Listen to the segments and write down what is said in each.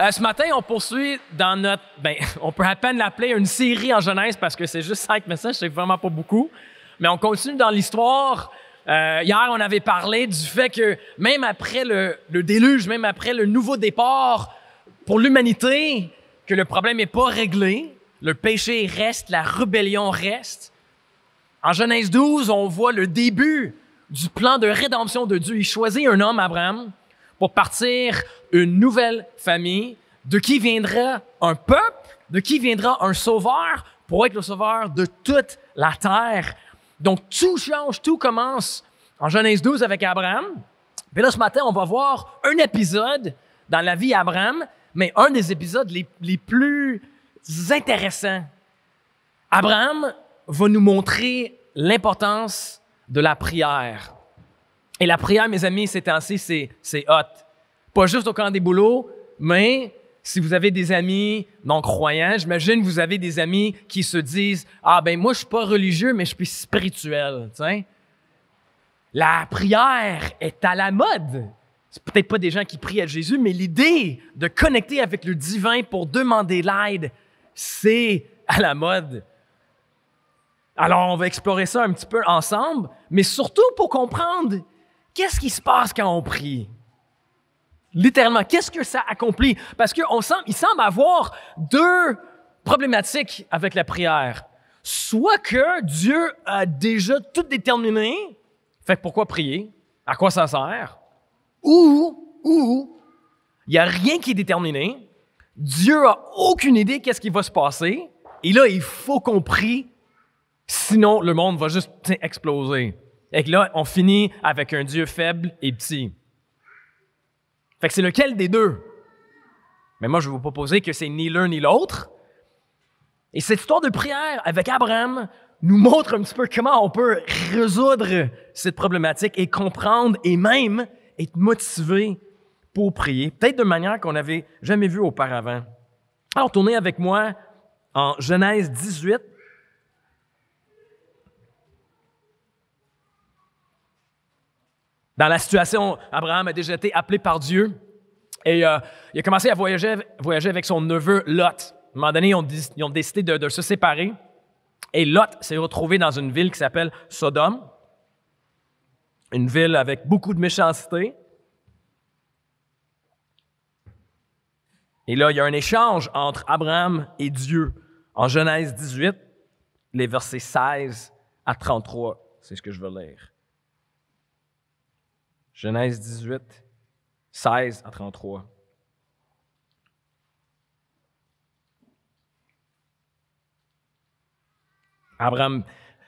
Euh, ce matin, on poursuit dans notre, ben, on peut à peine l'appeler une série en Genèse parce que c'est juste cinq messages, c'est vraiment pas beaucoup. Mais on continue dans l'histoire. Euh, hier, on avait parlé du fait que même après le, le déluge, même après le nouveau départ pour l'humanité, que le problème n'est pas réglé, le péché reste, la rébellion reste. En Genèse 12, on voit le début du plan de rédemption de Dieu. Il choisit un homme, Abraham, pour partir une nouvelle famille de qui viendra un peuple, de qui viendra un sauveur pour être le sauveur de toute la terre. Donc tout change, tout commence en Genèse 12 avec Abraham. Mais là, ce matin, on va voir un épisode dans la vie d'Abraham, mais un des épisodes les plus intéressants. Abraham va nous montrer l'importance de la prière. Et la prière, mes amis, ces temps-ci, c'est hot. Pas juste au camp des boulots, mais si vous avez des amis non-croyants, j'imagine que vous avez des amis qui se disent Ah, ben moi, je suis pas religieux, mais je suis spirituel. La prière est à la mode. C'est peut-être pas des gens qui prient à Jésus, mais l'idée de connecter avec le divin pour demander l'aide, c'est à la mode. Alors, on va explorer ça un petit peu ensemble, mais surtout pour comprendre Qu'est-ce qui se passe quand on prie? Littéralement, qu'est-ce que ça accomplit? Parce qu'il semble, il semble avoir deux problématiques avec la prière. Soit que Dieu a déjà tout déterminé, fait que pourquoi prier? À quoi ça sert? Ou, ou, il n'y a rien qui est déterminé, Dieu a aucune idée qu'est-ce qui va se passer, et là, il faut qu'on prie, sinon le monde va juste exploser. Et que là, on finit avec un Dieu faible et petit. Fait que c'est lequel des deux? Mais moi, je vais vous proposer que c'est ni l'un ni l'autre. Et cette histoire de prière avec Abraham nous montre un petit peu comment on peut résoudre cette problématique et comprendre et même être motivé pour prier, peut-être de manière qu'on n'avait jamais vue auparavant. Alors, tournez avec moi en Genèse 18, Dans la situation, Abraham a déjà été appelé par Dieu et euh, il a commencé à voyager, avec son neveu Lot. À un moment donné, ils ont, décidé de, se séparer et Lot s'est retrouvé dans une ville qui s'appelle Sodome, une ville avec beaucoup de méchanceté. Et là, il y a un échange entre Abraham et Dieu. En Genèse 18, les versets 16 à 33, c'est ce que je veux lire. Genèse 18, 16 à 33. Abraham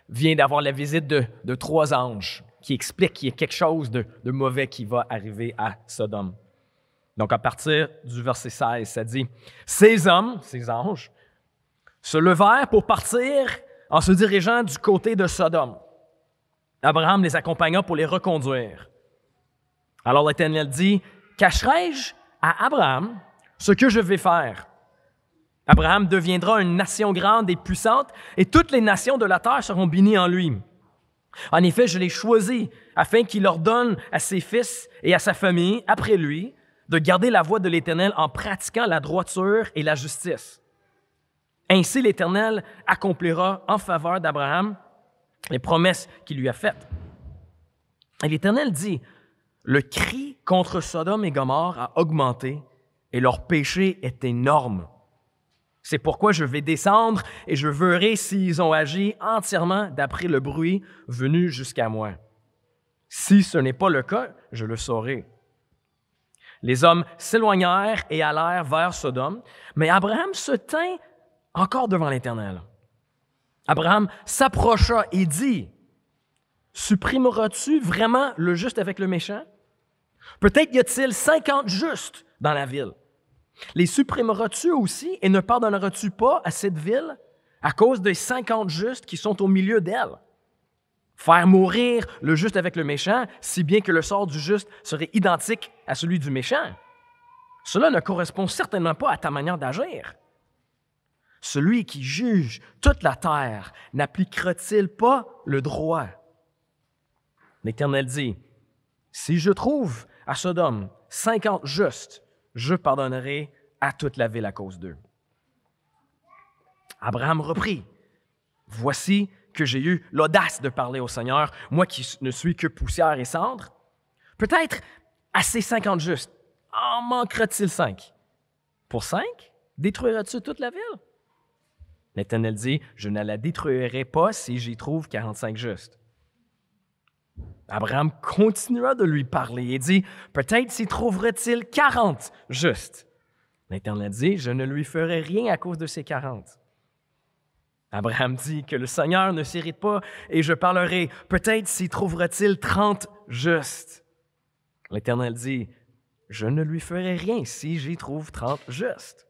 vient d'avoir la visite de, trois anges qui expliquent qu'il y a quelque chose de, de, mauvais qui va arriver à Sodome. Donc à partir du verset 16, ça dit, ces hommes, ces anges, se levèrent pour partir en se dirigeant du côté de Sodome. Abraham les accompagna pour les reconduire. Alors l'Éternel dit, cacherai-je à Abraham ce que je vais faire? Abraham deviendra une nation grande et puissante, et toutes les nations de la terre seront bénies en lui. En effet, je l'ai choisi afin qu'il ordonne à ses fils et à sa famille, après lui, de garder la voie de l'Éternel en pratiquant la droiture et la justice. Ainsi, l'Éternel accomplira en faveur d'Abraham les promesses qu'il lui a faites. Et l'Éternel dit, le cri contre Sodome et Gomorre a augmenté et leur péché est énorme. C'est pourquoi je vais descendre et je verrai s'ils ont agi entièrement d'après le bruit venu jusqu'à moi. Si ce n'est pas le cas, je le saurai. Les hommes s'éloignèrent et allèrent vers Sodome, mais Abraham se tint encore devant l'Éternel. Abraham s'approcha et dit, Supprimeras-tu vraiment le juste avec le méchant Peut-être y a-t-il 50 justes dans la ville. Les supprimeras-tu aussi et ne pardonneras-tu pas à cette ville à cause des 50 justes qui sont au milieu d'elle? Faire mourir le juste avec le méchant, si bien que le sort du juste serait identique à celui du méchant. Cela ne correspond certainement pas à ta manière d'agir. Celui qui juge toute la terre n'appliquera-t-il pas le droit? L'Éternel dit, Si je trouve à Sodome, 50 justes, je pardonnerai à toute la ville à cause d'eux. Abraham reprit, Voici que j'ai eu l'audace de parler au Seigneur, moi qui ne suis que poussière et cendre. Peut-être à ces 50 justes, en manquera-t-il cinq? Pour cinq, détruiras-tu toute la ville? L'Éternel dit, je ne la détruirai pas si j'y trouve 45 justes. Abraham continua de lui parler et dit, Peut-être s'y t il quarante justes. L'Éternel dit, Je ne lui ferai rien à cause de ces quarante. Abraham dit que le Seigneur ne s'irrite pas et je parlerai. Peut-être s'y trouvera-t-il trente justes. L'Éternel dit, je ne lui ferai rien si j'y trouve trente justes.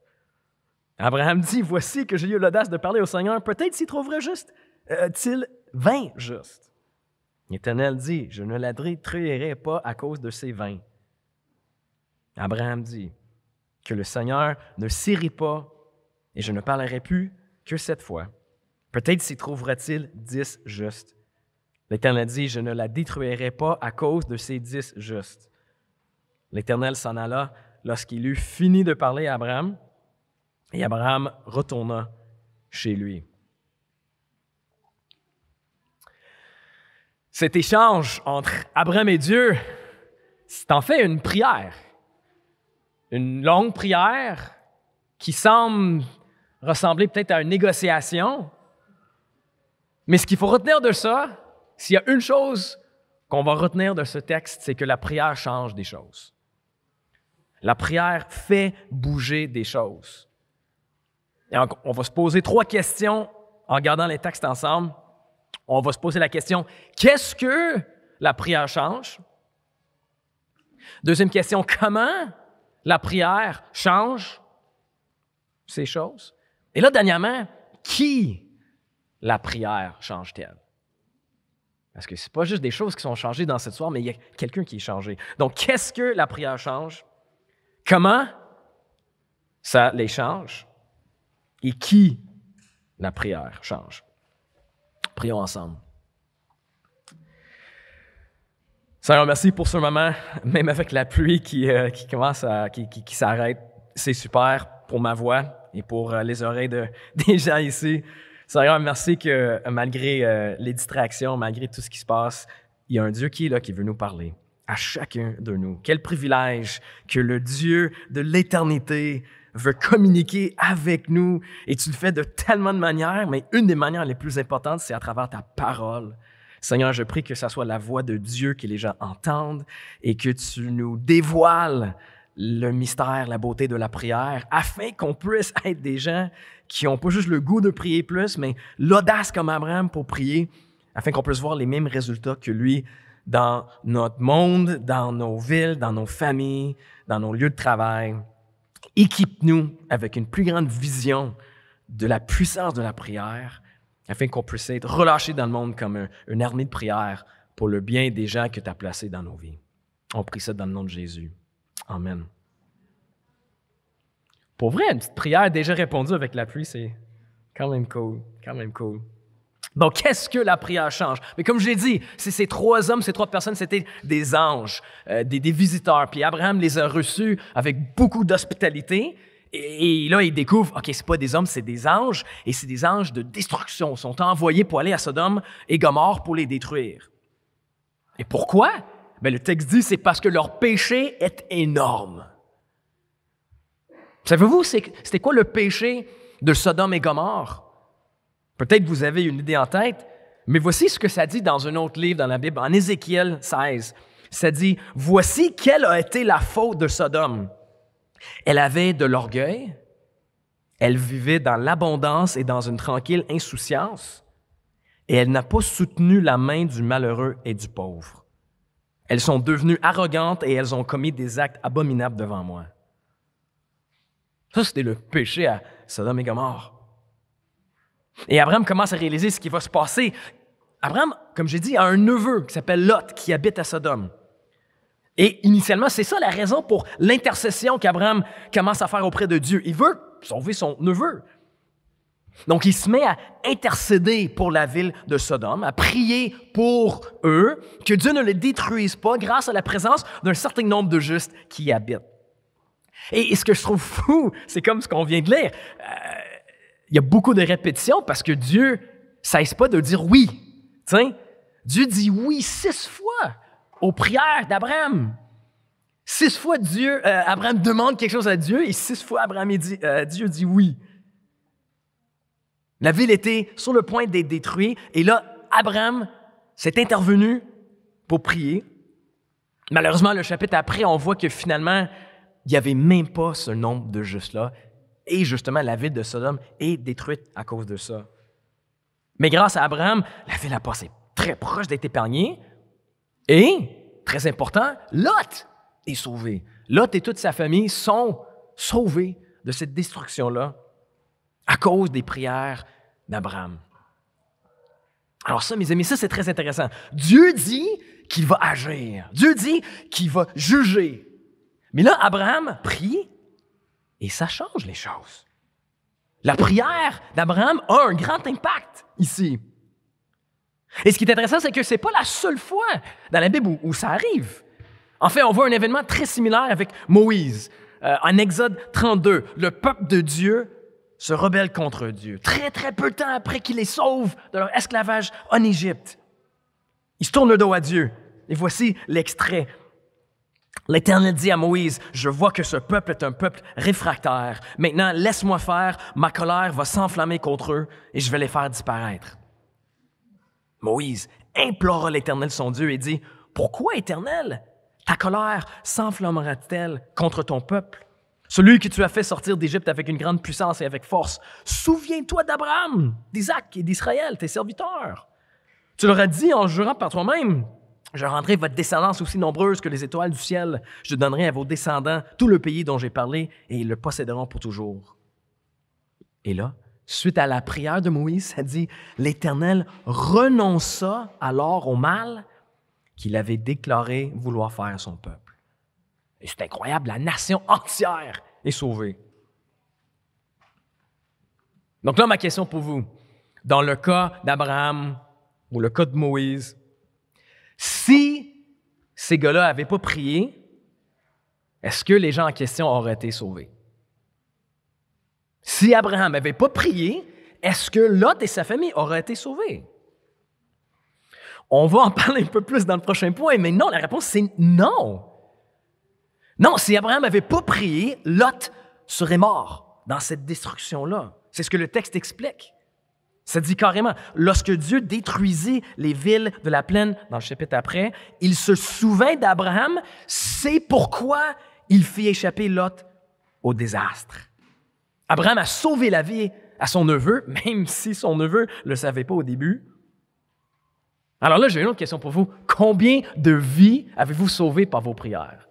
Abraham dit, voici que j'ai eu l'audace de parler au Seigneur. Peut-être s'y trouvera juste, t il vingt justes. L'Éternel dit, je ne la détruirai pas à cause de ses vins. Abraham dit, que le Seigneur ne s'irrit pas et je ne parlerai plus que cette fois. Peut-être s'y trouvera-t-il dix justes. L'Éternel dit, je ne la détruirai pas à cause de ses dix justes. L'Éternel s'en alla lorsqu'il eut fini de parler à Abraham, et Abraham retourna chez lui. cet échange entre Abraham et Dieu, c'est en fait une prière. Une longue prière qui semble ressembler peut-être à une négociation. Mais ce qu'il faut retenir de ça, s'il y a une chose qu'on va retenir de ce texte, c'est que la prière change des choses. La prière fait bouger des choses. Et on va se poser trois questions en gardant les textes ensemble on va se poser la question, qu'est-ce que la prière change? Deuxième question, comment la prière change ces choses? Et là, dernièrement, qui la prière change-t-elle? Parce que ce n'est pas juste des choses qui sont changées dans cette soirée, mais il y a quelqu'un qui est changé. Donc, qu'est-ce que la prière change? Comment ça les change? Et qui la prière change? Prions ensemble. Seigneur, merci pour ce moment, même avec la pluie qui, euh, qui commence à, qui, qui, s'arrête. C'est super pour ma voix et pour euh, les oreilles de, des gens ici. Seigneur, merci que euh, malgré les distractions, malgré tout ce qui se passe, il y a un Dieu qui est là, qui veut nous parler à chacun de nous. Quel privilège que le Dieu de l'éternité veut communiquer avec nous et tu le fais de tellement de manières, mais une des manières les plus importantes, c'est à travers ta parole. Seigneur, je prie que ce soit la voix de Dieu que les gens entendent et que tu nous dévoiles le mystère, la beauté de la prière, afin qu'on puisse être des gens qui n'ont pas juste le goût de prier plus, mais l'audace comme Abraham pour prier, afin qu'on puisse voir les mêmes résultats que lui dans notre monde, dans nos villes, dans nos familles, dans nos lieux de travail. Équipe-nous avec une plus grande vision de la puissance de la prière afin qu'on puisse être relâché dans le monde comme une armée de prière pour le bien des gens que tu as placés dans nos vies. On prie ça dans le nom de Jésus. Amen. Pour vrai, une petite prière déjà répondue avec la pluie, c'est quand même cool, quand même cool. Donc, qu'est-ce que la prière change? Mais comme je l'ai dit, ces trois hommes, ces trois personnes, c'était des anges, euh, des, visiteurs. Puis Abraham les a reçus avec beaucoup d'hospitalité. Et, là, il découvre, OK, c'est pas des hommes, c'est des anges. Et c'est des anges de destruction. Ils sont envoyés pour aller à Sodome et Gomorre pour les détruire. Et pourquoi? Mais ben, le texte dit, c'est parce que leur péché est énorme. Savez-vous, c'était quoi le péché de Sodome et Gomorre? Peut-être que vous avez une idée en tête, mais voici ce que ça dit dans un autre livre dans la Bible, en Ézéchiel 16. Ça dit, voici quelle a été la faute de Sodome. Elle avait de l'orgueil, elle vivait dans l'abondance et dans une tranquille insouciance, et elle n'a pas soutenu la main du malheureux et du pauvre. Elles sont devenues arrogantes et elles ont commis des actes abominables devant moi. Ça, c'était le péché à Sodome et Gomorre. Et Abraham commence à réaliser ce qui va se passer. Abraham, comme j'ai dit, a un neveu qui s'appelle Lot, qui habite à Sodome. Et initialement, c'est ça la raison pour l'intercession qu'Abraham commence à faire auprès de Dieu. Il veut sauver son neveu. Donc, il se met à intercéder pour la ville de Sodome, à prier pour eux, que Dieu ne les détruise pas grâce à la présence d'un certain nombre de justes qui y habitent. Et, ce que je trouve fou, c'est comme ce qu'on vient de lire. Euh, il y a beaucoup de répétitions parce que Dieu cesse pas de dire oui. Dieu dit oui six fois aux prières d'Abraham. Six fois, Dieu, euh, Abraham demande quelque chose à Dieu et six fois, Abraham dit, euh, Dieu dit oui. La ville était sur le point d'être détruite et là, Abraham s'est intervenu pour prier. Malheureusement, le chapitre après, on voit que finalement, il n'y avait même pas ce nombre de justes-là. Et justement, la ville de Sodome est détruite à cause de ça. Mais grâce à Abraham, la ville a passé très proche d'être épargnée. Et, très important, Lot est sauvé. Lot et toute sa famille sont sauvés de cette destruction-là à cause des prières d'Abraham. Alors ça, mes amis, ça c'est très intéressant. Dieu dit qu'il va agir. Dieu dit qu'il va juger. Mais là, Abraham prie et ça change les choses. La prière d'Abraham a un grand impact ici. Et ce qui est intéressant, c'est que ce n'est pas la seule fois dans la Bible où, ça arrive. En fait, on voit un événement très similaire avec Moïse. Euh, en Exode 32, le peuple de Dieu se rebelle contre Dieu, très très peu de temps après qu'il les sauve de leur esclavage en Égypte. Ils se tournent le dos à Dieu. Et voici l'extrait L'Éternel dit à Moïse, je vois que ce peuple est un peuple réfractaire. Maintenant, laisse-moi faire, ma colère va s'enflammer contre eux et je vais les faire disparaître. Moïse implora l'Éternel son Dieu et dit, Pourquoi, Éternel, ta colère s'enflammera-t-elle contre ton peuple, celui que tu as fait sortir d'Égypte avec une grande puissance et avec force Souviens-toi d'Abraham, d'Isaac et d'Israël, tes serviteurs. Tu leur as dit en jurant par toi-même, je rendrai votre descendance aussi nombreuse que les étoiles du ciel. Je donnerai à vos descendants tout le pays dont j'ai parlé, et ils le posséderont pour toujours. Et là, suite à la prière de Moïse, ça dit, l'Éternel renonça alors au mal qu'il avait déclaré vouloir faire à son peuple. Et c'est incroyable, la nation entière est sauvée. Donc là, ma question pour vous, dans le cas d'Abraham ou le cas de Moïse, si ces gars-là n'avaient pas prié, est-ce que les gens en question auraient été sauvés? Si Abraham n'avait pas prié, est-ce que Lot et sa famille auraient été sauvés? On va en parler un peu plus dans le prochain point, mais non, la réponse c'est non. Non, si Abraham n'avait pas prié, Lot serait mort dans cette destruction-là. C'est ce que le texte explique. Ça dit carrément, lorsque Dieu détruisit les villes de la plaine, dans le chapitre après, il se souvint d'Abraham, c'est pourquoi il fit échapper Lot au désastre. Abraham a sauvé la vie à son neveu, même si son neveu ne le savait pas au début. Alors là, j'ai une autre question pour vous. Combien de vies avez-vous sauvées par vos prières?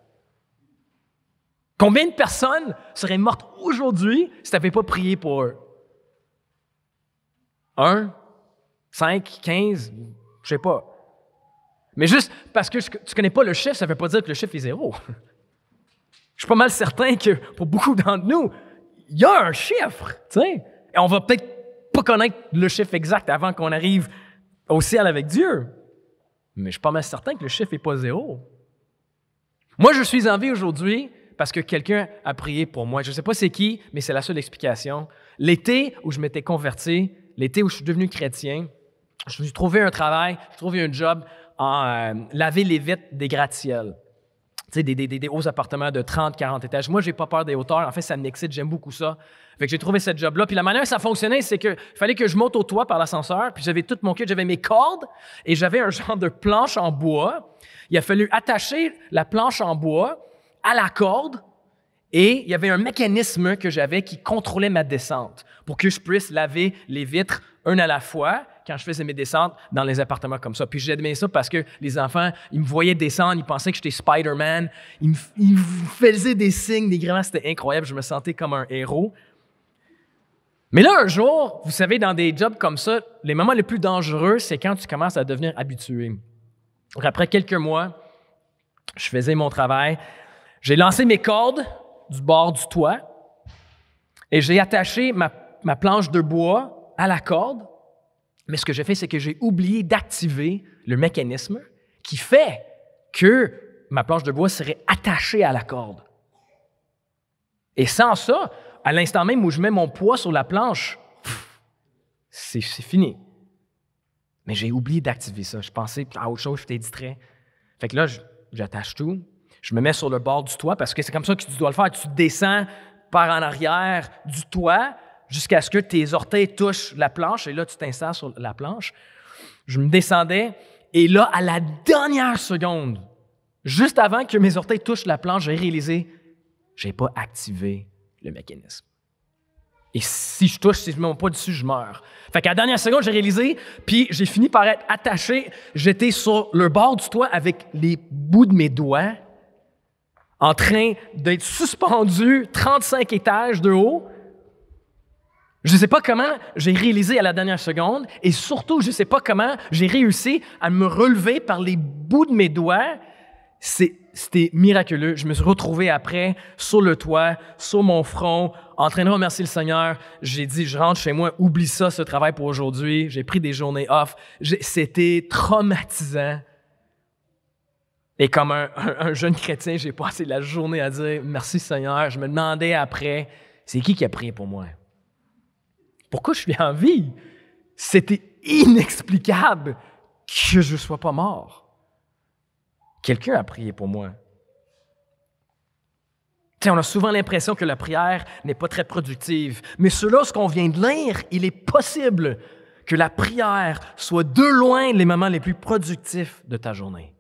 Combien de personnes seraient mortes aujourd'hui si tu n'avais pas prié pour eux? Un, cinq, quinze, je sais pas. Mais juste parce que tu connais pas le chiffre, ça veut pas dire que le chiffre est zéro. Je suis pas mal certain que pour beaucoup d'entre nous, il y a un chiffre, tu sais. Et on va peut-être pas connaître le chiffre exact avant qu'on arrive au ciel avec Dieu. Mais je suis pas mal certain que le chiffre n'est pas zéro. Moi, je suis en vie aujourd'hui parce que quelqu'un a prié pour moi. Je ne sais pas c'est qui, mais c'est la seule explication. L'été où je m'étais converti, l'été où je suis devenu chrétien, je me suis trouvé un travail, je trouvé un job en euh, laver les vitres des gratte-ciels. Des, des, des, hauts appartements de 30, 40 étages. Moi, j'ai pas peur des hauteurs. En fait, ça m'excite. J'aime beaucoup ça. Fait que j'ai trouvé ce job-là. Puis la manière que ça fonctionnait, c'est que fallait que je monte au toit par l'ascenseur. Puis j'avais tout mon kit. J'avais mes cordes et j'avais un genre de planche en bois. Il a fallu attacher la planche en bois à la corde et il y avait un mécanisme que j'avais qui contrôlait ma descente pour que je puisse laver les vitres un à la fois quand je faisais mes descentes dans les appartements comme ça. Puis j'aimais ça parce que les enfants, ils me voyaient descendre, ils pensaient que j'étais Spider-Man, ils, me, ils faisaient des signes, des grimaces, c'était incroyable, je me sentais comme un héros. Mais là, un jour, vous savez, dans des jobs comme ça, les moments les plus dangereux, c'est quand tu commences à devenir habitué. après quelques mois, je faisais mon travail, j'ai lancé mes cordes, du bord du toit et j'ai attaché ma, planche de bois à la corde. Mais ce que j'ai fait, c'est que j'ai oublié d'activer le mécanisme qui fait que ma planche de bois serait attachée à la corde. Et sans ça, à l'instant même où je mets mon poids sur la planche, c'est fini. Mais j'ai oublié d'activer ça. Je pensais à autre chose, j'étais distrait. Fait que là, j'attache tout, je me mets sur le bord du toit parce que c'est comme ça que tu dois le faire. Tu descends par en arrière du toit jusqu'à ce que tes orteils touchent la planche et là, tu t'installes sur la planche. Je me descendais et là, à la dernière seconde, juste avant que mes orteils touchent la planche, j'ai réalisé je n'ai pas activé le mécanisme. Et si je touche, si je ne me mets pas dessus, je meurs. Fait qu'à la dernière seconde, j'ai réalisé, puis j'ai fini par être attaché. J'étais sur le bord du toit avec les bouts de mes doigts en train d'être suspendu 35 étages de haut. Je ne sais pas comment j'ai réalisé à la dernière seconde et surtout, je ne sais pas comment j'ai réussi à me relever par les bouts de mes doigts. C'était miraculeux. Je me suis retrouvé après sur le toit, sur mon front, en train de remercier le Seigneur. J'ai dit, je rentre chez moi, oublie ça, ce travail pour aujourd'hui. J'ai pris des journées off. C'était traumatisant. Et comme un, jeune chrétien, j'ai passé la journée à dire merci Seigneur. Je me demandais après, c'est qui qui a prié pour moi? Pourquoi je suis en vie? C'était inexplicable que je ne sois pas mort. Quelqu'un a prié pour moi. on a souvent l'impression que la prière n'est pas très productive, mais cela, ce qu'on vient de lire, il est possible que la prière soit de loin les moments les plus productifs de ta journée.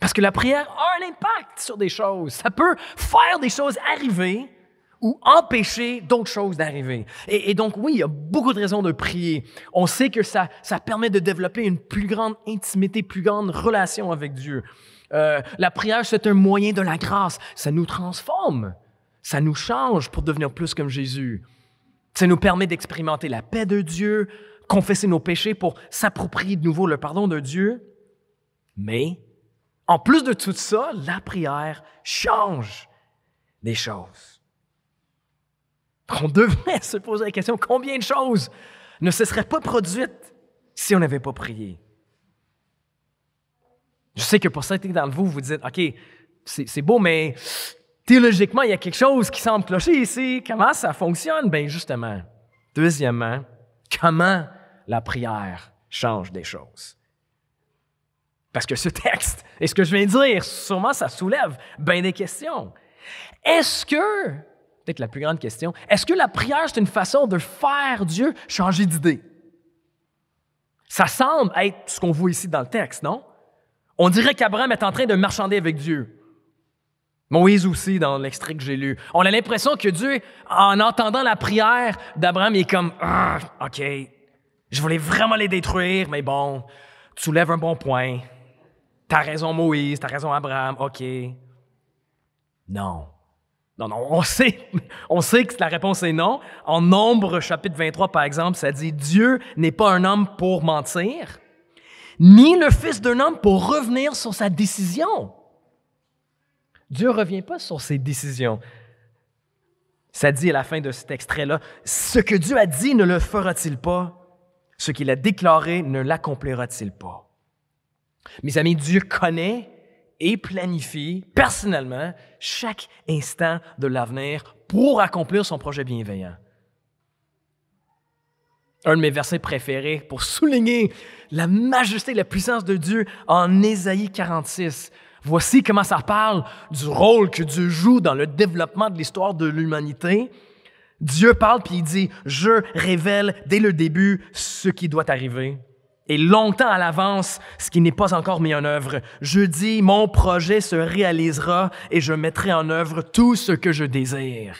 Parce que la prière a un impact sur des choses. Ça peut faire des choses arriver ou empêcher d'autres choses d'arriver. Et, donc, oui, il y a beaucoup de raisons de prier. On sait que ça, ça permet de développer une plus grande intimité, plus grande relation avec Dieu. Euh, la prière, c'est un moyen de la grâce. Ça nous transforme. Ça nous change pour devenir plus comme Jésus. Ça nous permet d'expérimenter la paix de Dieu, confesser nos péchés pour s'approprier de nouveau le pardon de Dieu. Mais en plus de tout ça, la prière change des choses. On devrait se poser la question, combien de choses ne se seraient pas produites si on n'avait pas prié? Je sais que pour certains d'entre vous, vous dites, OK, c'est beau, mais théologiquement, il y a quelque chose qui semble clocher ici. Comment ça fonctionne? Bien, justement. Deuxièmement, comment la prière change des choses? Parce que ce texte et ce que je viens de dire, sûrement ça soulève bien des questions. Est-ce que, peut-être la plus grande question, est-ce que la prière, c'est une façon de faire Dieu changer d'idée? Ça semble être ce qu'on voit ici dans le texte, non? On dirait qu'Abraham est en train de marchander avec Dieu. Moïse aussi, dans l'extrait que j'ai lu. On a l'impression que Dieu, en entendant la prière d'Abraham, il est comme ah, OK, je voulais vraiment les détruire, mais bon, tu soulèves un bon point. T'as raison Moïse, t'as raison Abraham, OK. Non. Non, non, on sait, on sait que la réponse est non. En Nombre, chapitre 23, par exemple, ça dit Dieu n'est pas un homme pour mentir, ni le fils d'un homme pour revenir sur sa décision. Dieu ne revient pas sur ses décisions. Ça dit à la fin de cet extrait-là Ce que Dieu a dit ne le fera-t-il pas Ce qu'il a déclaré ne l'accomplira-t-il pas mes amis, Dieu connaît et planifie personnellement chaque instant de l'avenir pour accomplir son projet bienveillant. Un de mes versets préférés pour souligner la majesté et la puissance de Dieu en Ésaïe 46. Voici comment ça parle du rôle que Dieu joue dans le développement de l'histoire de l'humanité. Dieu parle puis il dit, je révèle dès le début ce qui doit arriver et longtemps à l'avance ce qui n'est pas encore mis en œuvre. Je dis, mon projet se réalisera et je mettrai en œuvre tout ce que je désire.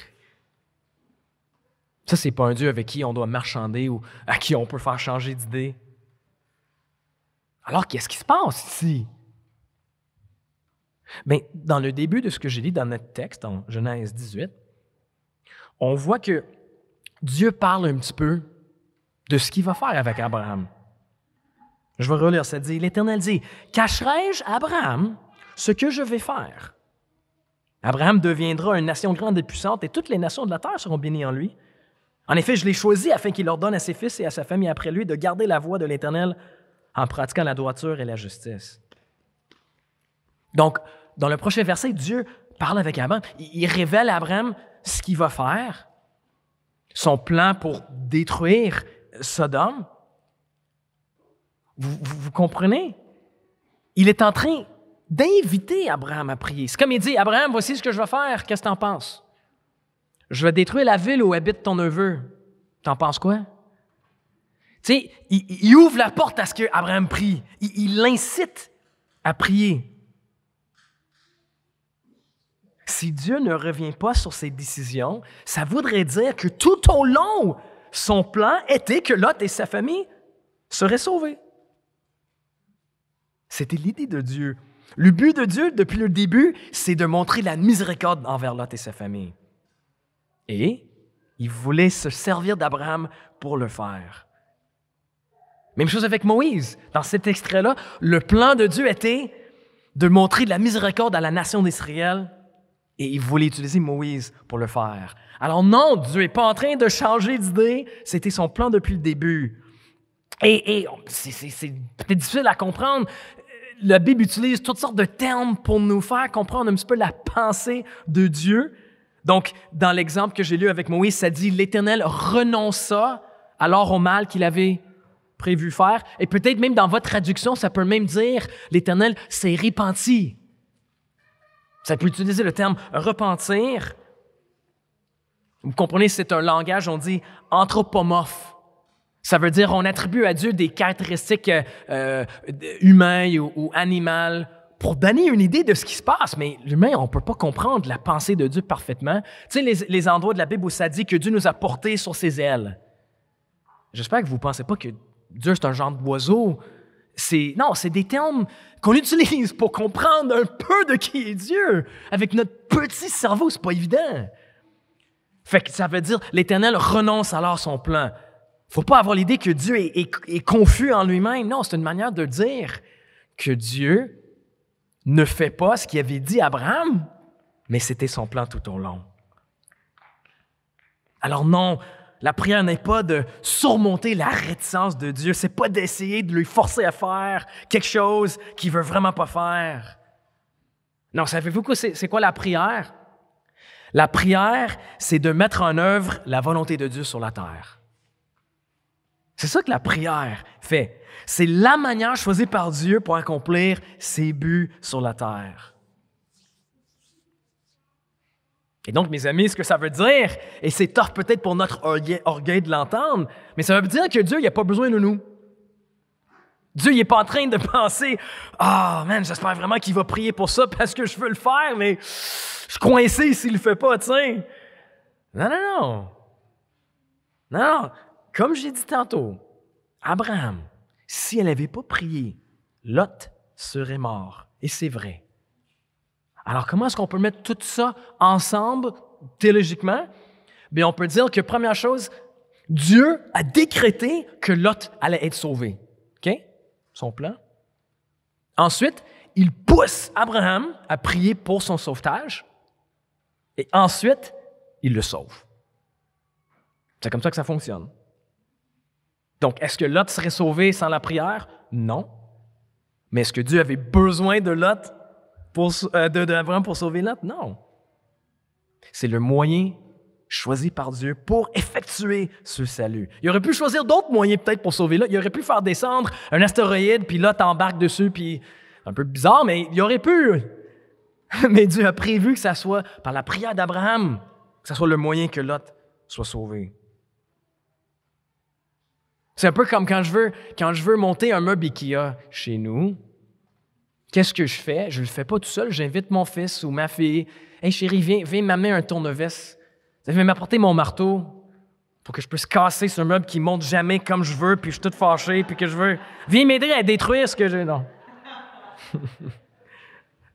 Ça, n'est pas un Dieu avec qui on doit marchander ou à qui on peut faire changer d'idée. Alors, qu'est-ce qui se passe ici? Mais ben, dans le début de ce que j'ai dit dans notre texte, en Genèse 18, on voit que Dieu parle un petit peu de ce qu'il va faire avec Abraham. Je vais relire, ça dit, l'Éternel dit, cacherai-je Abraham ce que je vais faire? Abraham deviendra une nation grande et puissante et toutes les nations de la terre seront bénies en lui. En effet, je l'ai choisi afin qu'il ordonne à ses fils et à sa famille après lui de garder la voie de l'Éternel en pratiquant la droiture et la justice. Donc, dans le prochain verset, Dieu parle avec Abraham. Il révèle à Abraham ce qu'il va faire, son plan pour détruire Sodome. Vous, comprenez? Il est en train d'inviter Abraham à prier. C'est comme il dit, Abraham, voici ce que je vais faire, qu'est-ce que t'en penses? Je vais détruire la ville où habite ton neveu. T'en penses quoi? Tu sais, il, il, ouvre la porte à ce que Abraham prie. Il l'incite à prier. Si Dieu ne revient pas sur ses décisions, ça voudrait dire que tout au long, son plan était que Lot et sa famille seraient sauvés. C'était l'idée de Dieu. Le but de Dieu, depuis le début, c'est de montrer la miséricorde envers Lot et sa famille. Et il voulait se servir d'Abraham pour le faire. Même chose avec Moïse. Dans cet extrait-là, le plan de Dieu était de montrer de la miséricorde à la nation d'Israël et il voulait utiliser Moïse pour le faire. Alors non, Dieu n'est pas en train de changer d'idée. C'était son plan depuis le début. Et, c'est difficile à comprendre la Bible utilise toutes sortes de termes pour nous faire comprendre un petit peu la pensée de Dieu. Donc, dans l'exemple que j'ai lu avec Moïse, ça dit, l'Éternel renonça alors au mal qu'il avait prévu faire. Et peut-être même dans votre traduction, ça peut même dire, l'Éternel s'est repenti. Ça peut utiliser le terme repentir. Vous comprenez, c'est un langage, on dit anthropomorphe. Ça veut dire on attribue à Dieu des caractéristiques euh, euh, humaines ou, animales pour donner une idée de ce qui se passe. Mais l'humain, on ne peut pas comprendre la pensée de Dieu parfaitement. Tu sais, les, endroits de la Bible où ça dit que Dieu nous a portés sur ses ailes. J'espère que vous ne pensez pas que Dieu, c'est un genre d'oiseau. Non, c'est des termes qu'on utilise pour comprendre un peu de qui est Dieu. Avec notre petit cerveau, c'est pas évident. Fait que ça veut dire l'Éternel renonce alors son plan faut pas avoir l'idée que Dieu est, confus en lui-même. Non, c'est une manière de dire que Dieu ne fait pas ce qu'il avait dit à Abraham, mais c'était son plan tout au long. Alors non, la prière n'est pas de surmonter la réticence de Dieu, c'est pas d'essayer de lui forcer à faire quelque chose qu'il veut vraiment pas faire. Non, savez-vous beaucoup. c'est quoi la prière? La prière, c'est de mettre en œuvre la volonté de Dieu sur la terre. C'est ça que la prière fait. C'est la manière choisie par Dieu pour accomplir ses buts sur la terre. Et donc, mes amis, ce que ça veut dire, et c'est tort peut-être pour notre orgueil de l'entendre, mais ça veut dire que Dieu, n'a pas besoin de nous. Dieu, n'est pas en train de penser Ah, man, j'espère vraiment qu'il va prier pour ça parce que je veux le faire, mais je suis coincé s'il ne le fait pas, tiens. Non, non, non. Non, non comme j'ai dit tantôt, Abraham, si elle n'avait pas prié, Lot serait mort. Et c'est vrai. Alors, comment est-ce qu'on peut mettre tout ça ensemble théologiquement? Bien, on peut dire que, première chose, Dieu a décrété que Lot allait être sauvé. OK? Son plan. Ensuite, il pousse Abraham à prier pour son sauvetage. Et ensuite, il le sauve. C'est comme ça que ça fonctionne. Donc, est-ce que Lot serait sauvé sans la prière? Non. Mais est-ce que Dieu avait besoin de Lot pour, euh, pour sauver Lot? Non. C'est le moyen choisi par Dieu pour effectuer ce salut. Il aurait pu choisir d'autres moyens peut-être pour sauver Lot. Il aurait pu faire descendre un astéroïde, puis Lot embarque dessus, puis un peu bizarre, mais il aurait pu. Mais Dieu a prévu que ça soit par la prière d'Abraham, que ça soit le moyen que Lot soit sauvé. C'est un peu comme quand je veux, quand je veux monter un meuble IKEA chez nous. Qu'est-ce que je fais? Je ne le fais pas tout seul. J'invite mon fils ou ma fille. Hé, chérie, viens, viens m'amener un tournevis. Viens m'apporter mon marteau pour que je puisse casser ce meuble qui monte jamais comme je veux, puis je suis tout fâché. puis que je veux. Viens m'aider à détruire ce que j'ai. Non.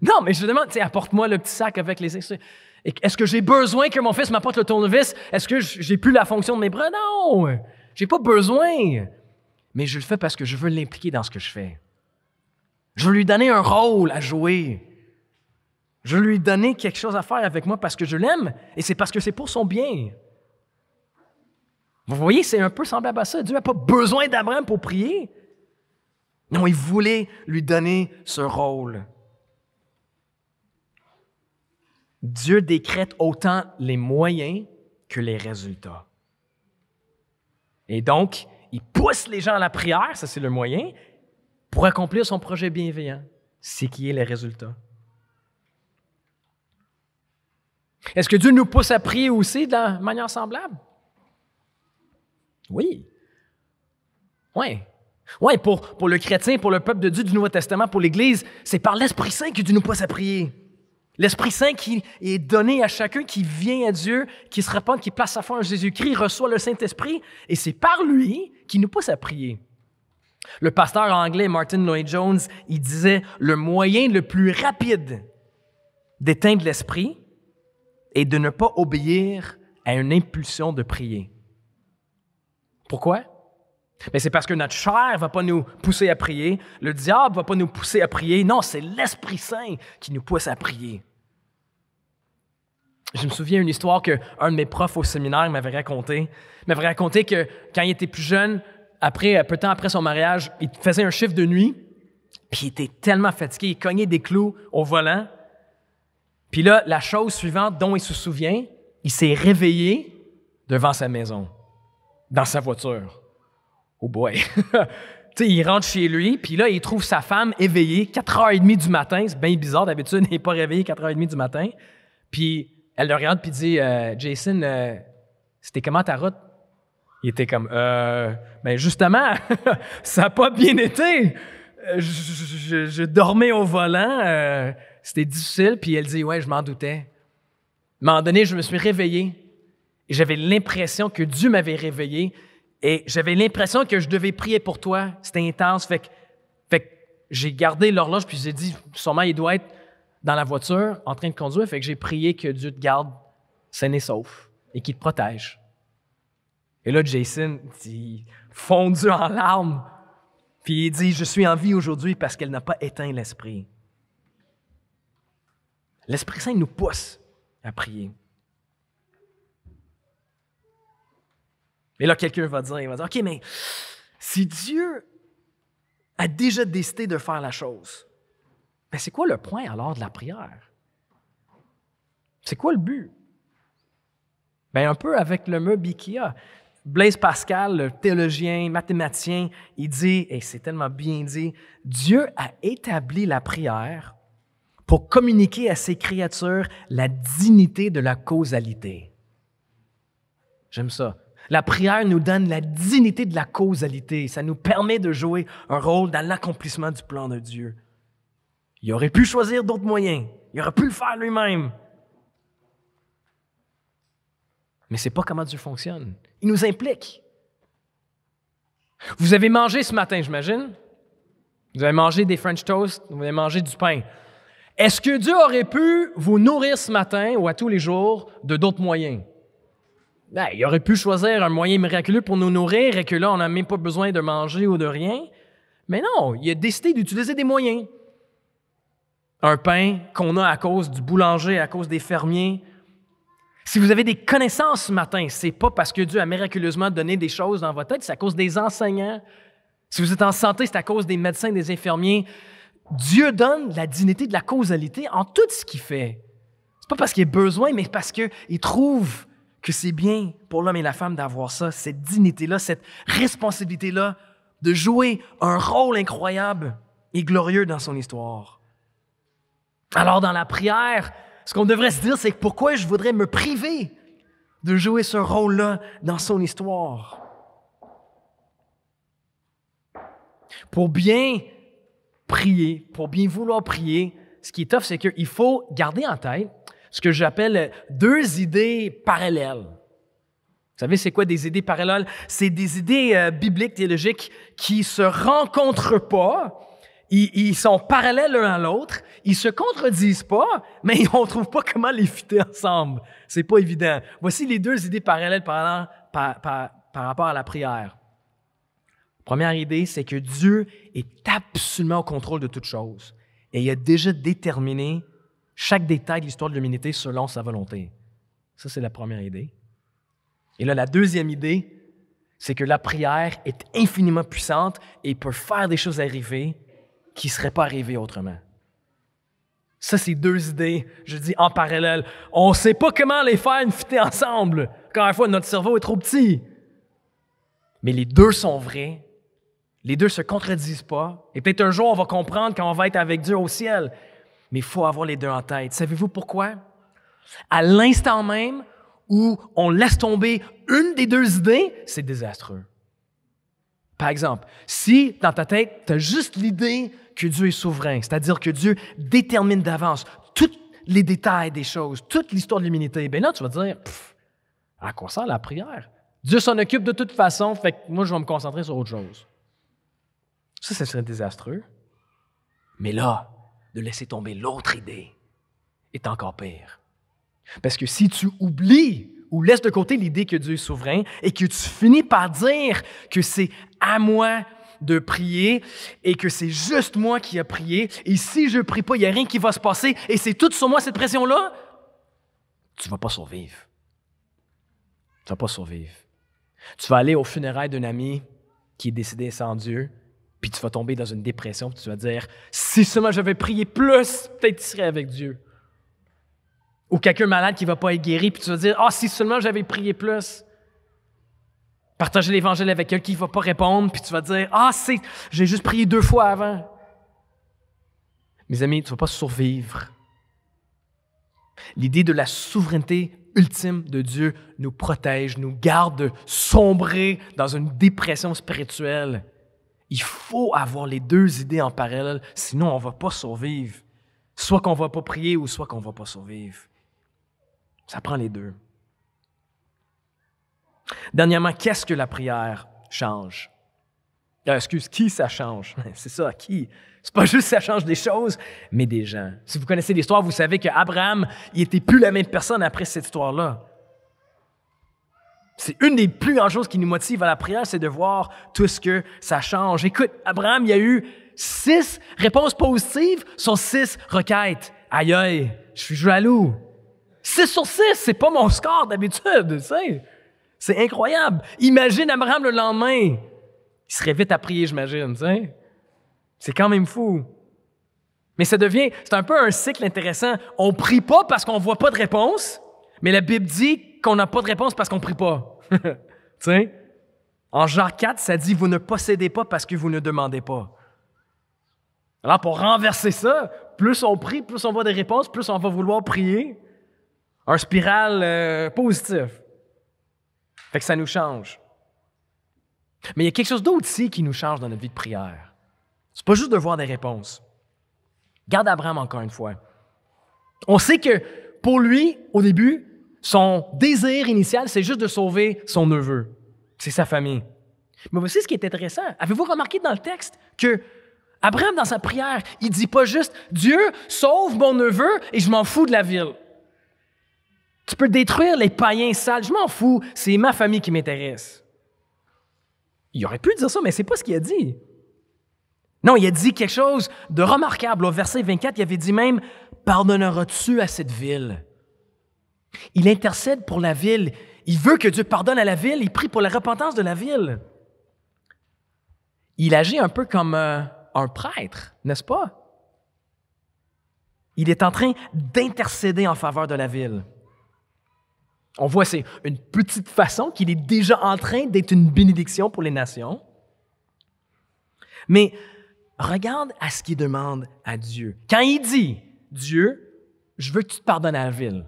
non, mais je demande, apporte-moi le petit sac avec les Est-ce que j'ai besoin que mon fils m'apporte le tournevis? Est-ce que j'ai plus la fonction de mes bras? Non! n'ai pas besoin. Mais je le fais parce que je veux l'impliquer dans ce que je fais. Je veux lui donner un rôle à jouer. Je veux lui donner quelque chose à faire avec moi parce que je l'aime et c'est parce que c'est pour son bien. Vous voyez, c'est un peu semblable à ça. Dieu n'a pas besoin d'Abraham pour prier. Non, il voulait lui donner ce rôle. Dieu décrète autant les moyens que les résultats. Et donc, il pousse les gens à la prière, ça c'est le moyen, pour accomplir son projet bienveillant. C'est qui est le résultat. Est-ce que Dieu nous pousse à prier aussi de manière semblable? Oui. Oui. Oui, pour, pour le chrétien, pour le peuple de Dieu du Nouveau Testament, pour l'Église, c'est par l'Esprit Saint que Dieu nous pousse à prier. L'Esprit Saint qui est donné à chacun qui vient à Dieu, qui se repent, qui place sa foi en Jésus-Christ, reçoit le Saint-Esprit, et c'est par lui qu'il nous pousse à prier. Le pasteur anglais Martin Lloyd-Jones, il disait, le moyen le plus rapide d'éteindre l'Esprit est de ne pas obéir à une impulsion de prier. Pourquoi? Mais c'est parce que notre chair ne va pas nous pousser à prier, le diable ne va pas nous pousser à prier. Non, c'est l'Esprit Saint qui nous pousse à prier. Je me souviens d'une histoire qu'un de mes profs au séminaire m'avait racontée. m'avait raconté que quand il était plus jeune, après, peu de temps après son mariage, il faisait un chiffre de nuit, puis il était tellement fatigué, il cognait des clous au volant. Puis là, la chose suivante dont il se souvient, il s'est réveillé devant sa maison, dans sa voiture oh boy. il rentre chez lui, puis là, il trouve sa femme éveillée, 4h30 du matin. C'est bien bizarre, d'habitude, il n'est pas réveillé 4h30 du matin. Puis elle le regarde, puis dit euh, Jason, euh, c'était comment ta route Il était comme euh, Ben justement, ça n'a pas bien été. Euh, je, dormais au volant, c'était difficile. Puis elle dit Ouais, je m'en doutais. À un moment donné, je me suis réveillé et j'avais l'impression que Dieu m'avait réveillé et j'avais l'impression que je devais prier pour toi. C'était intense. Fait que, j'ai gardé l'horloge, puis j'ai dit, sûrement, il doit être dans la voiture en train de conduire. Fait que j'ai prié que Dieu te garde sain et sauf et qu'il te protège. Et là, Jason, il fondu en larmes. Puis il dit, je suis en vie aujourd'hui parce qu'elle n'a pas éteint l'Esprit. L'Esprit Saint nous pousse à prier. Et là, quelqu'un va dire, il va dire, OK, mais si Dieu a déjà décidé de faire la chose, ben c'est quoi le point alors de la prière? C'est quoi le but? Ben un peu avec le meuble a. Blaise Pascal, le théologien, mathématicien, il dit, et c'est tellement bien dit, Dieu a établi la prière pour communiquer à ses créatures la dignité de la causalité. J'aime ça. La prière nous donne la dignité de la causalité. Ça nous permet de jouer un rôle dans l'accomplissement du plan de Dieu. Il aurait pu choisir d'autres moyens. Il aurait pu le faire lui-même. Mais ce n'est pas comment Dieu fonctionne. Il nous implique. Vous avez mangé ce matin, j'imagine. Vous avez mangé des French toast, vous avez mangé du pain. Est-ce que Dieu aurait pu vous nourrir ce matin ou à tous les jours de d'autres moyens? Ben, il aurait pu choisir un moyen miraculeux pour nous nourrir et que là, on n'a même pas besoin de manger ou de rien. Mais non, il a décidé d'utiliser des moyens. Un pain qu'on a à cause du boulanger, à cause des fermiers. Si vous avez des connaissances ce matin, c'est pas parce que Dieu a miraculeusement donné des choses dans votre tête, c'est à cause des enseignants. Si vous êtes en santé, c'est à cause des médecins, des infirmiers. Dieu donne la dignité de la causalité en tout ce qu'il fait. C'est pas parce qu'il a besoin, mais parce qu'il trouve que c'est bien pour l'homme et la femme d'avoir ça, cette dignité-là, cette responsabilité-là, de jouer un rôle incroyable et glorieux dans son histoire. Alors dans la prière, ce qu'on devrait se dire, c'est pourquoi je voudrais me priver de jouer ce rôle-là dans son histoire. Pour bien prier, pour bien vouloir prier, ce qui est tough, c'est qu'il faut garder en tête ce que j'appelle deux idées parallèles. Vous savez, c'est quoi des idées parallèles? C'est des idées euh, bibliques, théologiques qui se rencontrent pas. Ils, sont parallèles l'un à l'autre. Ils se contredisent pas, mais on trouve pas comment les fitter ensemble. C'est pas évident. Voici les deux idées parallèles par, rapport à la prière. Première idée, c'est que Dieu est absolument au contrôle de toute chose. et il a déjà déterminé chaque détail de l'histoire de l'humanité selon sa volonté. Ça, c'est la première idée. Et là, la deuxième idée, c'est que la prière est infiniment puissante et peut faire des choses arriver qui ne seraient pas arrivées autrement. Ça, c'est deux idées, je dis en parallèle. On ne sait pas comment les faire fitter ensemble. Quand une fois, notre cerveau est trop petit. Mais les deux sont vrais. Les deux ne se contredisent pas. Et peut-être un jour, on va comprendre quand on va être avec Dieu au ciel mais il faut avoir les deux en tête. Savez-vous pourquoi? À l'instant même où on laisse tomber une des deux idées, c'est désastreux. Par exemple, si dans ta tête, tu as juste l'idée que Dieu est souverain, c'est-à-dire que Dieu détermine d'avance tous les détails des choses, toute l'histoire de l'humanité, bien là, tu vas dire, à quoi ça la prière? Dieu s'en occupe de toute façon, fait que moi, je vais me concentrer sur autre chose. Ça, ce serait désastreux. Mais là, de laisser tomber l'autre idée est encore pire. Parce que si tu oublies ou laisses de côté l'idée que Dieu est souverain et que tu finis par dire que c'est à moi de prier et que c'est juste moi qui a prié et si je prie pas, il n'y a rien qui va se passer et c'est tout sur moi cette pression-là, tu ne vas pas survivre. Tu vas pas survivre. Tu vas aller au funérail d'un ami qui est décédé sans Dieu puis tu vas tomber dans une dépression, puis tu vas dire Si seulement j'avais prié plus, peut-être tu serais avec Dieu. Ou quelqu'un malade qui ne va pas être guéri, puis tu vas dire Ah, si seulement j'avais prié plus. Partager l'évangile avec quelqu'un qui ne va pas répondre, puis tu vas dire Ah, si, j'ai juste prié deux fois avant. Mes amis, tu ne vas pas survivre. L'idée de la souveraineté ultime de Dieu nous protège, nous garde de sombrer dans une dépression spirituelle. Il faut avoir les deux idées en parallèle, sinon on ne va pas survivre. Soit qu'on ne va pas prier ou soit qu'on ne va pas survivre. Ça prend les deux. Dernièrement, qu'est-ce que la prière change? Euh, excuse, qui ça change? C'est ça, qui? C'est pas juste ça change des choses, mais des gens. Si vous connaissez l'histoire, vous savez qu'Abraham, il était plus la même personne après cette histoire-là. C'est une des plus grandes choses qui nous motive à la prière, c'est de voir tout ce que ça change. Écoute, Abraham, il y a eu six réponses positives sur six requêtes. Aïe aïe, je suis jaloux. Six sur six, c'est pas mon score d'habitude, tu sais. C'est incroyable. Imagine Abraham le lendemain. Il serait vite à prier, j'imagine, tu sais. C'est quand même fou. Mais ça devient, c'est un peu un cycle intéressant. On prie pas parce qu'on voit pas de réponse, mais la Bible dit qu'on n'a pas de réponse parce qu'on ne prie pas. en Jean 4, ça dit Vous ne possédez pas parce que vous ne demandez pas. Alors, pour renverser ça, plus on prie, plus on voit des réponses, plus on va vouloir prier. Un spiral euh, positif. Fait que ça nous change. Mais il y a quelque chose d'autre ici qui nous change dans notre vie de prière. C'est pas juste de voir des réponses. Garde Abraham encore une fois. On sait que pour lui, au début, son désir initial, c'est juste de sauver son neveu. C'est sa famille. Mais voici ce qui est intéressant. Avez-vous remarqué dans le texte que Abraham, dans sa prière, il dit pas juste Dieu, sauve mon neveu et je m'en fous de la ville. Tu peux détruire les païens sales, je m'en fous, c'est ma famille qui m'intéresse. Il aurait pu dire ça, mais c'est pas ce qu'il a dit. Non, il a dit quelque chose de remarquable. Au verset 24, il avait dit même Pardonneras-tu à cette ville il intercède pour la ville. Il veut que Dieu pardonne à la ville. Il prie pour la repentance de la ville. Il agit un peu comme euh, un prêtre, n'est-ce pas? Il est en train d'intercéder en faveur de la ville. On voit, c'est une petite façon qu'il est déjà en train d'être une bénédiction pour les nations. Mais regarde à ce qu'il demande à Dieu. Quand il dit, Dieu, je veux que tu te pardonnes à la ville,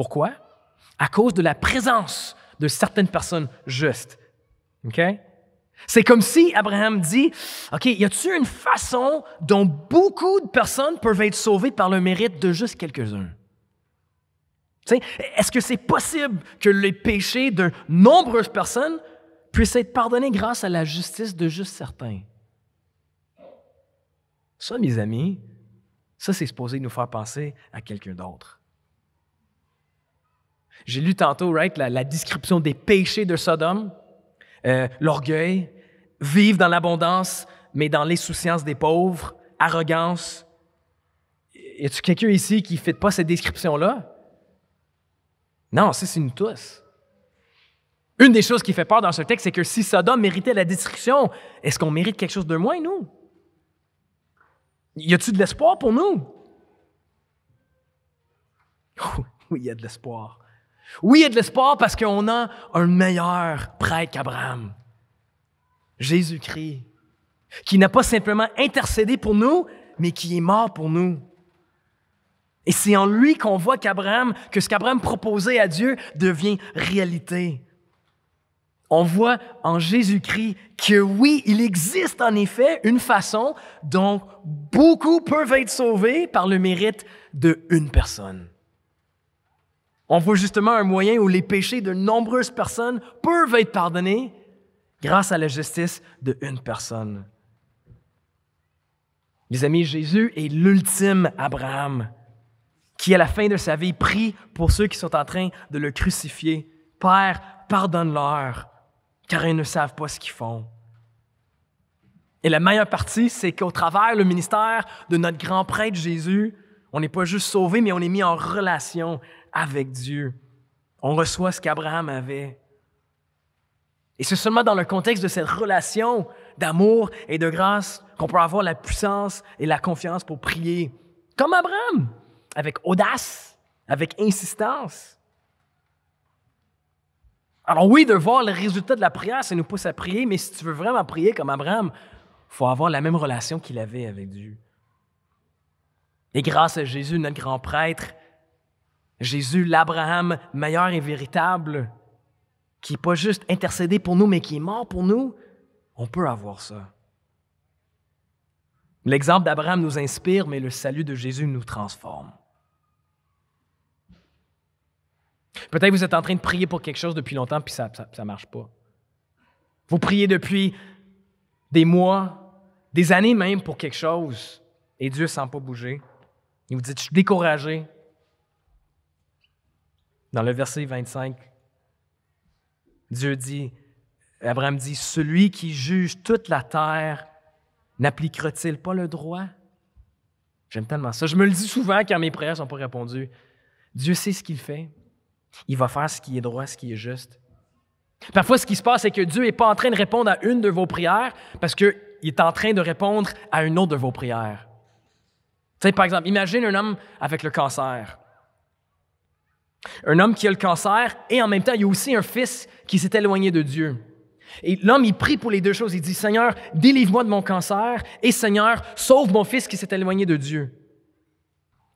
pourquoi? À cause de la présence de certaines personnes justes. C'est comme si Abraham dit, OK, y a-t-il une façon dont beaucoup de personnes peuvent être sauvées par le mérite de juste quelques-uns? Est-ce que c'est possible que les péchés de nombreuses personnes puissent être pardonnés grâce à la justice de juste certains? Ça, mes amis, ça, c'est supposé nous faire penser à quelqu'un d'autre. J'ai lu tantôt, right, la, description des péchés de Sodome, euh, l'orgueil, vivre dans l'abondance, mais dans l'insouciance des pauvres, arrogance. Y a-tu quelqu'un ici qui ne fait pas cette description-là? Non, ça, c'est nous tous. Une des choses qui fait peur dans ce texte, c'est que si Sodome méritait la destruction, est-ce qu'on mérite quelque chose de moins, nous? Y a t de l'espoir pour nous? oui, il y a de l'espoir. Oui, il y a de l'espoir parce qu'on a un meilleur prêtre qu'Abraham, Jésus-Christ, qui n'a pas simplement intercédé pour nous, mais qui est mort pour nous. Et c'est en lui qu'on voit qu'Abraham, que ce qu'Abraham proposait à Dieu devient réalité. On voit en Jésus-Christ que oui, il existe en effet une façon dont beaucoup peuvent être sauvés par le mérite de une personne. On voit justement un moyen où les péchés de nombreuses personnes peuvent être pardonnés grâce à la justice de une personne. Mes amis, Jésus est l'ultime Abraham, qui à la fin de sa vie prie pour ceux qui sont en train de le crucifier. Père, pardonne-leur, car ils ne savent pas ce qu'ils font. Et la meilleure partie, c'est qu'au travers le ministère de notre grand prêtre Jésus, on n'est pas juste sauvé, mais on est mis en relation avec Dieu. On reçoit ce qu'Abraham avait. Et c'est seulement dans le contexte de cette relation d'amour et de grâce qu'on peut avoir la puissance et la confiance pour prier, comme Abraham, avec audace, avec insistance. Alors oui, de voir le résultat de la prière, ça nous pousse à prier, mais si tu veux vraiment prier comme Abraham, il faut avoir la même relation qu'il avait avec Dieu. Et grâce à Jésus, notre grand prêtre, Jésus, l'Abraham meilleur et véritable, qui n'est pas juste intercédé pour nous, mais qui est mort pour nous, on peut avoir ça. L'exemple d'Abraham nous inspire, mais le salut de Jésus nous transforme. Peut-être que vous êtes en train de prier pour quelque chose depuis longtemps, puis ça ne marche pas. Vous priez depuis des mois, des années même pour quelque chose, et Dieu ne sent pas bouger. Et vous dites, je suis découragé, dans le verset 25, Dieu dit, Abraham dit, Celui qui juge toute la terre n'appliquera-t-il pas le droit? J'aime tellement ça. Je me le dis souvent quand mes prières ne sont pas répondues. Dieu sait ce qu'il fait. Il va faire ce qui est droit, ce qui est juste. Parfois, ce qui se passe, c'est que Dieu n'est pas en train de répondre à une de vos prières parce qu'il est en train de répondre à une autre de vos prières. Tu sais, par exemple, imagine un homme avec le cancer. Un homme qui a le cancer et en même temps, il y a aussi un fils qui s'est éloigné de Dieu. Et l'homme, il prie pour les deux choses. Il dit, Seigneur, délivre-moi de mon cancer et Seigneur, sauve mon fils qui s'est éloigné de Dieu.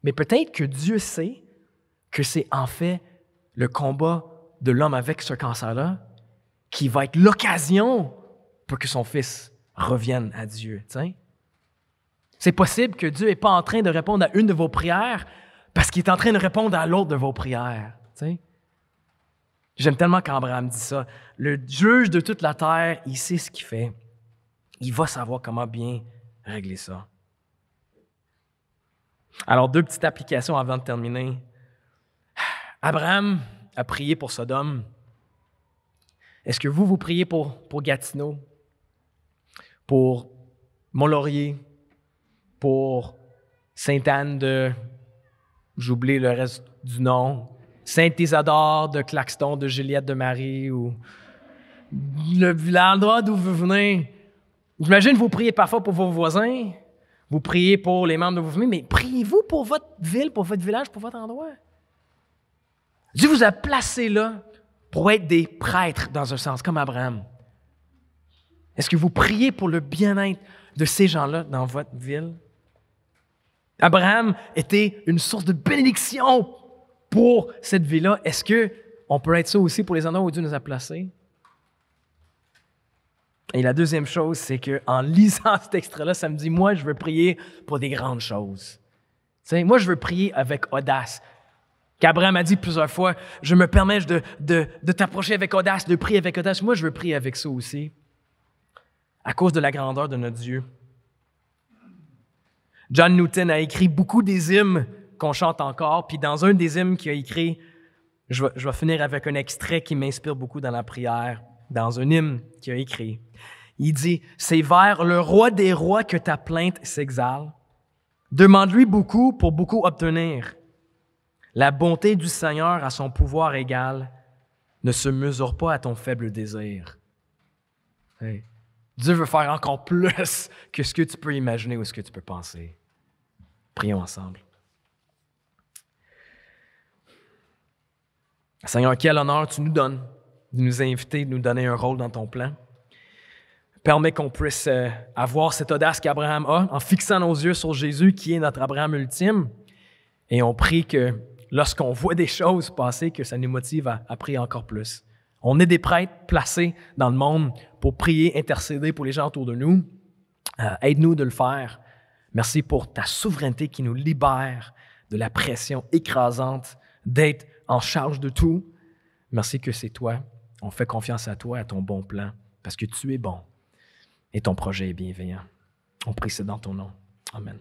Mais peut-être que Dieu sait que c'est en fait le combat de l'homme avec ce cancer-là qui va être l'occasion pour que son fils revienne à Dieu. C'est possible que Dieu n'est pas en train de répondre à une de vos prières parce qu'il est en train de répondre à l'autre de vos prières. J'aime tellement qu'Abraham dit ça. Le juge de toute la terre, il sait ce qu'il fait. Il va savoir comment bien régler ça. Alors, deux petites applications avant de terminer. Abraham a prié pour Sodome. Est-ce que vous, vous priez pour, pour Gatineau, pour Mont-Laurier, pour Sainte-Anne de j'oublie le reste du nom, Saint-Isidore de Claxton, de Juliette de Marie ou l'endroit d'où vous venez. J'imagine vous priez parfois pour vos voisins, vous priez pour les membres de vos familles, mais priez-vous pour votre ville, pour votre village, pour votre endroit. Dieu vous a placé là pour être des prêtres dans un sens, comme Abraham. Est-ce que vous priez pour le bien-être de ces gens-là dans votre ville? Abraham était une source de bénédiction pour cette vie-là. Est-ce que on peut être ça aussi pour les endroits où Dieu nous a placés? Et la deuxième chose, c'est que en lisant cet extrait-là, ça me dit, moi, je veux prier pour des grandes choses. moi, je veux prier avec audace. Qu'Abraham a dit plusieurs fois, je me permets de, de t'approcher avec audace, de prier avec audace. Moi, je veux prier avec ça aussi, à cause de la grandeur de notre Dieu. John Newton a écrit beaucoup des hymnes qu'on chante encore. Puis dans un des hymnes qu'il a écrit, je vais, finir avec un extrait qui m'inspire beaucoup dans la prière, dans un hymne qu'il a écrit. Il dit, c'est vers le roi des rois que ta plainte s'exhale. Demande-lui beaucoup pour beaucoup obtenir. La bonté du Seigneur à son pouvoir égal ne se mesure pas à ton faible désir. Dieu veut faire encore plus que ce que tu peux imaginer ou ce que tu peux penser. Prions ensemble. Seigneur, quel honneur tu nous donnes de nous inviter, de nous donner un rôle dans ton plan. Permets qu'on puisse euh, avoir cette audace qu'Abraham a en fixant nos yeux sur Jésus qui est notre Abraham ultime. Et on prie que lorsqu'on voit des choses passer, que ça nous motive à, à prier encore plus. On est des prêtres placés dans le monde pour prier, intercéder pour les gens autour de nous. Euh, aide-nous de le faire. Merci pour ta souveraineté qui nous libère de la pression écrasante d'être en charge de tout. Merci que c'est toi. On fait confiance à toi, à ton bon plan, parce que tu es bon et ton projet est bienveillant. On prie c'est dans ton nom. Amen.